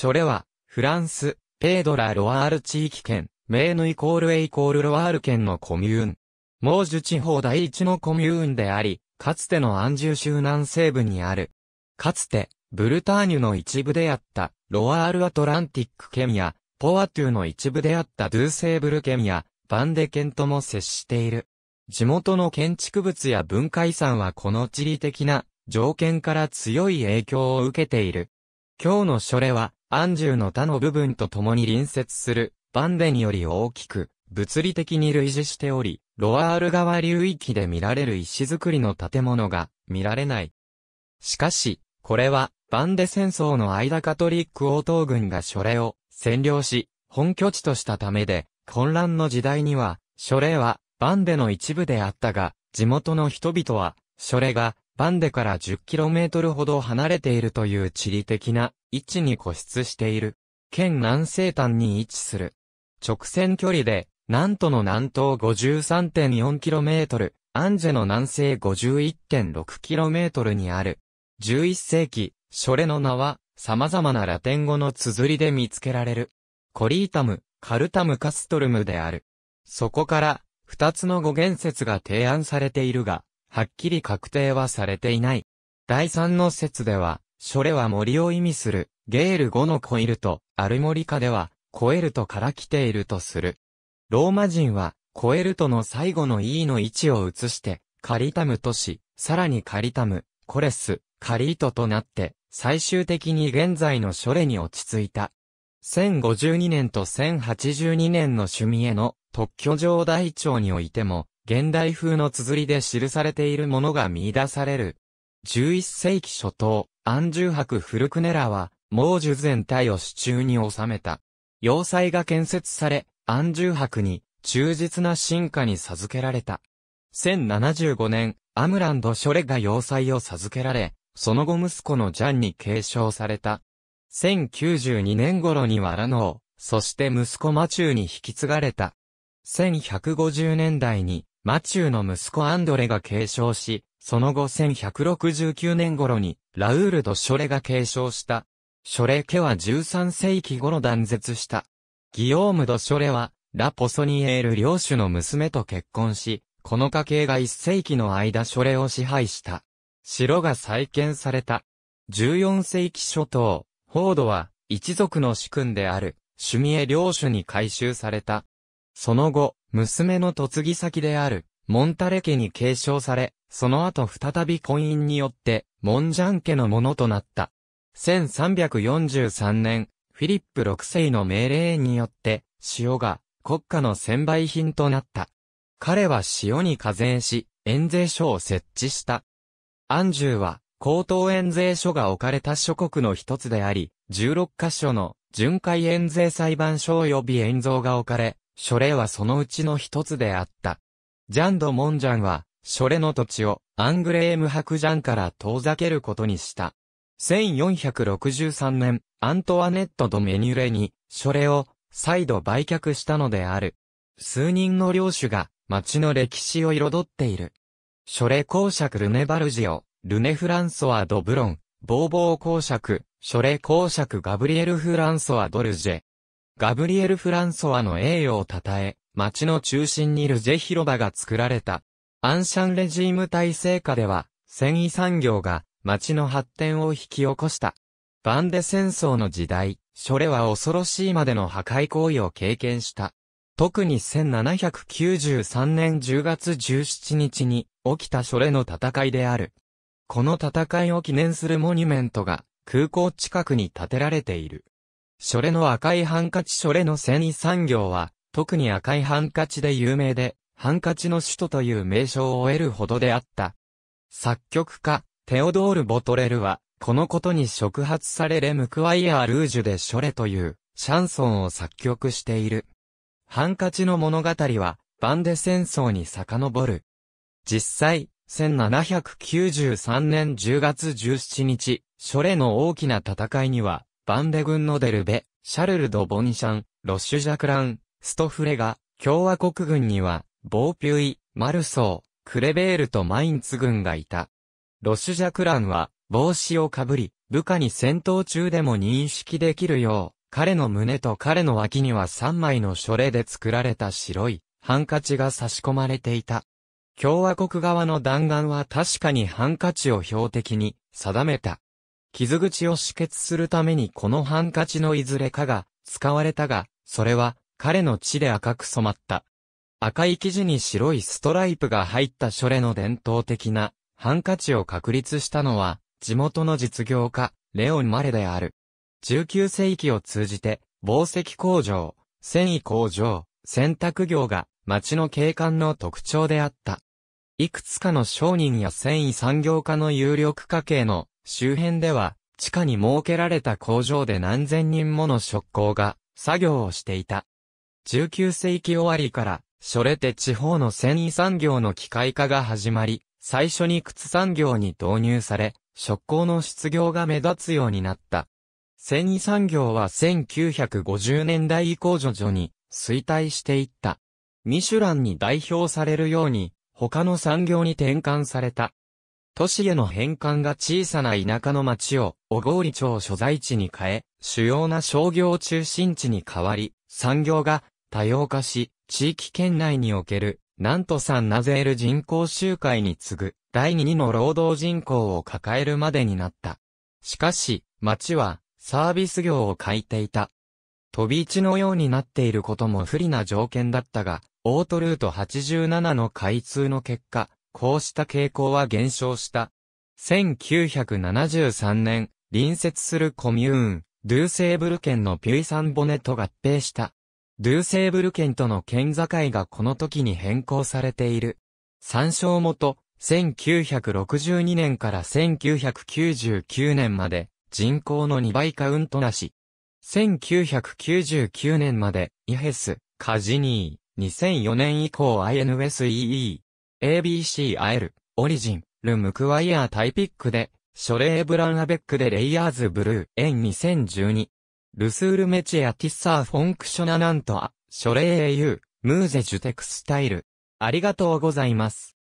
それは、フランス、ペードラ・ロワール地域圏、メーヌイコールエイコールロワール県のコミューン。モージュ地方第一のコミューンであり、かつての安住州南西部にある。かつて、ブルターニュの一部であった、ロワール・アトランティック県や、ポアトゥの一部であったドゥーセーブル県や、バンデ県とも接している。地元の建築物や文化遺産はこの地理的な条件から強い影響を受けている。今日の書レは、安住の他の部分と共に隣接する、バンデにより大きく、物理的に類似しており、ロワール川流域で見られる石造りの建物が見られない。しかし、これは、バンデ戦争の間カトリック王党軍が書レを占領し、本拠地としたためで、混乱の時代には、書レは、バンデの一部であったが、地元の人々は、書レが、バンデから 10km ほど離れているという地理的な位置に固執している。県南西端に位置する。直線距離で、南都の南東 53.4km、アンジェの南西 51.6km にある。11世紀、ショレの名は、様々なラテン語の綴りで見つけられる。コリータム、カルタムカストルムである。そこから、二つの語源説が提案されているが、はっきり確定はされていない。第三の説では、ョレは森を意味する、ゲール語のコイルと、アルモリカでは、コエルトから来ているとする。ローマ人は、コエルトの最後の E の位置を移して、カリタムとし、さらにカリタム、コレス、カリートとなって、最終的に現在のショレに落ち着いた。1052年と1082年の趣味への特許状大帳においても、現代風の綴りで記されているものが見出される。11世紀初頭、安住博古くネラは、猛樹全体を手中に収めた。要塞が建設され、安住博に、忠実な進化に授けられた。1075年、アムランド・ショレが要塞を授けられ、その後息子のジャンに継承された。1092年頃にはラノー、そして息子マチューに引き継がれた。1150年代にマチューの息子アンドレが継承し、その後1169年頃に、ラウールとショレが継承した。ショレ家は13世紀頃断絶した。ギオーム・ド・ショレは、ラ・ポソニエール領主の娘と結婚し、この家系が1世紀の間ショレを支配した。城が再建された。14世紀初頭、フォードは、一族の主君である、シュミエ領主に改修された。その後、娘の嫁ぎ先である、モンタレ家に継承され、その後再び婚姻によって、モンジャン家のものとなった。1343年、フィリップ6世の命令によって、塩が国家の専売品となった。彼は塩に課税し、演税所を設置した。アンジューは、高等演税所が置かれた諸国の一つであり、16カ所の巡回演税裁判所及び演像が置かれ、書類はそのうちの一つであった。ジャンド・モンジャンは、書類の土地をアングレーム伯ジャンから遠ざけることにした。1463年、アントワネット・ド・メニュレに、書類を再度売却したのである。数人の領主が、町の歴史を彩っている。書類公爵ルネ・バルジオ、ルネ・フランソワ・ド・ブロン、ボーボー公爵、書類公爵ガブリエル・フランソワ・ドルジェ、ガブリエル・フランソワの栄誉を称え、街の中心にいるジェ広場が作られた。アンシャンレジーム体制下では、繊維産業が街の発展を引き起こした。バンデ戦争の時代、ショレは恐ろしいまでの破壊行為を経験した。特に1793年10月17日に起きたショレの戦いである。この戦いを記念するモニュメントが空港近くに建てられている。ショレの赤いハンカチショレの繊維産業は、特に赤いハンカチで有名で、ハンカチの首都という名称を得るほどであった。作曲家、テオドール・ボトレルは、このことに触発されレムクワイア・ルージュでショレという、シャンソンを作曲している。ハンカチの物語は、バンデ戦争に遡る。実際、1793年10月17日、ショレの大きな戦いには、バンデ軍のデルベ、シャルル・ド・ボニシャン、ロッシュ・ジャクラン、ストフレが、共和国軍には、ボーピュイ、マルソー、クレベールとマインツ軍がいた。ロッシュ・ジャクランは、帽子をかぶり、部下に戦闘中でも認識できるよう、彼の胸と彼の脇には3枚の書類で作られた白いハンカチが差し込まれていた。共和国側の弾丸は確かにハンカチを標的に定めた。傷口を止血するためにこのハンカチのいずれかが使われたが、それは彼の血で赤く染まった。赤い生地に白いストライプが入ったショレの伝統的なハンカチを確立したのは地元の実業家、レオン・マレである。19世紀を通じて、紡績工場、繊維工場、洗濯業が街の景観の特徴であった。いくつかの商人や繊維産業家の有力家系の周辺では、地下に設けられた工場で何千人もの職工が作業をしていた。19世紀終わりから、それて地方の繊維産業の機械化が始まり、最初に靴産業に導入され、職工の失業が目立つようになった。繊維産業は1950年代以降徐々に衰退していった。ミシュランに代表されるように、他の産業に転換された。都市への返還が小さな田舎の町を小郡町所在地に変え、主要な商業中心地に変わり、産業が多様化し、地域圏内における、なんとさんなぜえる人口集会に次ぐ、第二の労働人口を抱えるまでになった。しかし、町は、サービス業を欠いていた。飛び地のようになっていることも不利な条件だったが、オートルート87の開通の結果、こうした傾向は減少した。1973年、隣接するコミューン、ドゥーセーブル県のピュイサンボネと合併した。ドゥーセーブル県との県境がこの時に変更されている。参照元、1962年から1999年まで、人口の2倍カウントなし。1999年まで、イヘス、カジニー、2004年以降 INSEE、a b c アエル、オリジン、ル・ムクワイアータイピックで、ショレー・ブランアベックでレイヤーズブルー、エン2012。ルスールメチェアティッサーフォンクショナナントア、ショレー・エユー、ムーゼジュテクスタイル。ありがとうございます。